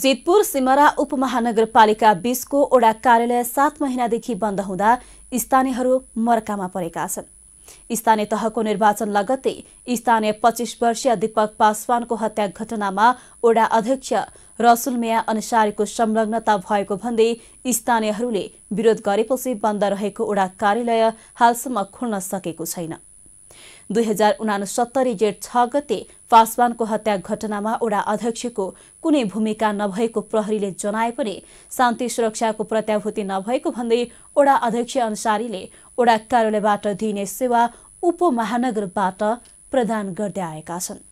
जितपुर सिमरा उपमहानगरपालिका बीचको ओडा कार्यालय सात महिनादेखि बन्द हुँदा स्थानीयहरू मर्कामा परेका छन् स्थानीय तहको निर्वाचन लगत्तै स्थानीय पच्चिस वर्षीय दीपक पासवानको हत्या घटनामा ओडा अध्यक्ष रसुल मेया अन्सारीको संलग्नता भएको भन्दै स्थानीयहरूले विरोध गरेपछि बन्द रहेको ओडा कार्यालय हालसम्म खुल्न सकेको छैन दुई हजार उनासत्तरी जेठ छ गते पासवानको हत्या घटनामा ओडा अध्यक्षको कुनै भूमिका नभएको प्रहरीले जनाए पनि शान्ति सुरक्षाको प्रत्याभूति नभएको भन्दै ओडा अध्यक्ष अन्सारीले ओडा कार्यालयबाट दिइने सेवा उपमहानगरबाट प्रदान गर्दै आएका छन्